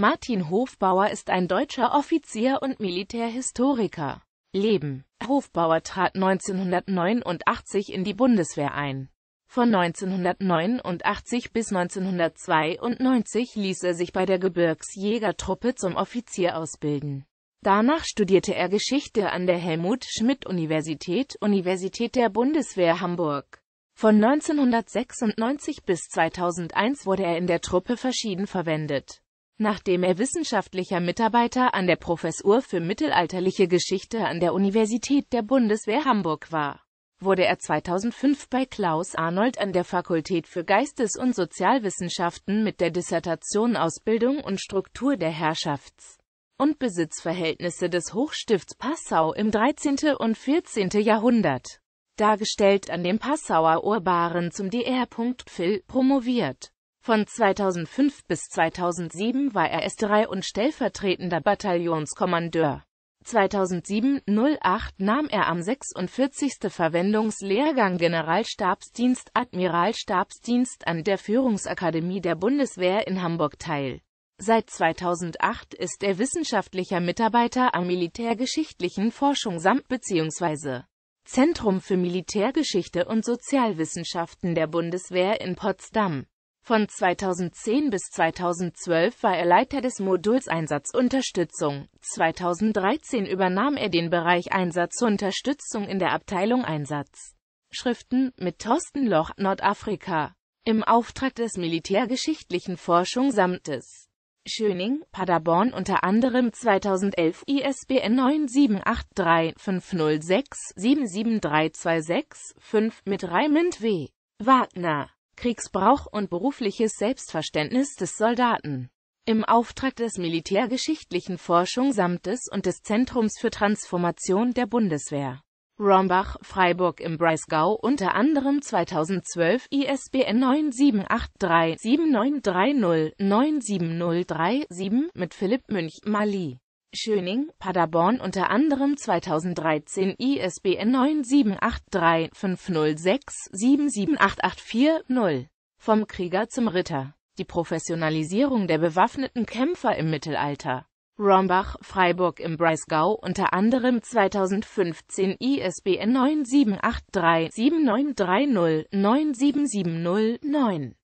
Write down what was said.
Martin Hofbauer ist ein deutscher Offizier und Militärhistoriker. Leben Hofbauer trat 1989 in die Bundeswehr ein. Von 1989 bis 1992 ließ er sich bei der Gebirgsjägertruppe zum Offizier ausbilden. Danach studierte er Geschichte an der Helmut-Schmidt-Universität, Universität der Bundeswehr Hamburg. Von 1996 bis 2001 wurde er in der Truppe verschieden verwendet nachdem er wissenschaftlicher Mitarbeiter an der Professur für mittelalterliche Geschichte an der Universität der Bundeswehr Hamburg war wurde er 2005 bei Klaus Arnold an der Fakultät für Geistes- und Sozialwissenschaften mit der Dissertation Ausbildung und Struktur der Herrschafts- und Besitzverhältnisse des Hochstifts Passau im 13. und 14. Jahrhundert, dargestellt an dem Passauer Urbaren zum Dr. promoviert. Von 2005 bis 2007 war er S3 und stellvertretender Bataillonskommandeur. 2007-08 nahm er am 46. Verwendungslehrgang Generalstabsdienst Admiralstabsdienst an der Führungsakademie der Bundeswehr in Hamburg teil. Seit 2008 ist er wissenschaftlicher Mitarbeiter am Militärgeschichtlichen Forschung samt bzw. Zentrum für Militärgeschichte und Sozialwissenschaften der Bundeswehr in Potsdam. Von 2010 bis 2012 war er Leiter des Moduls Einsatzunterstützung. 2013 übernahm er den Bereich Einsatzunterstützung in der Abteilung Einsatz. Schriften mit Thorsten Loch, Nordafrika. Im Auftrag des Militärgeschichtlichen Forschung samt des Schöning, Paderborn unter anderem 2011 ISBN 978350677326 5 mit Raimund W. Wagner Kriegsbrauch und berufliches Selbstverständnis des Soldaten. Im Auftrag des militärgeschichtlichen Forschung Samtes und des Zentrums für Transformation der Bundeswehr. Rombach, Freiburg im Breisgau unter anderem 2012 ISBN 9783-7930-9703-7 mit Philipp Münch, Mali Schöning, Paderborn unter anderem 2013 ISBN 9783506778840. Vom Krieger zum Ritter. Die Professionalisierung der bewaffneten Kämpfer im Mittelalter. Rombach, Freiburg im Breisgau unter anderem 2015 ISBN 9783-7930-9770-9.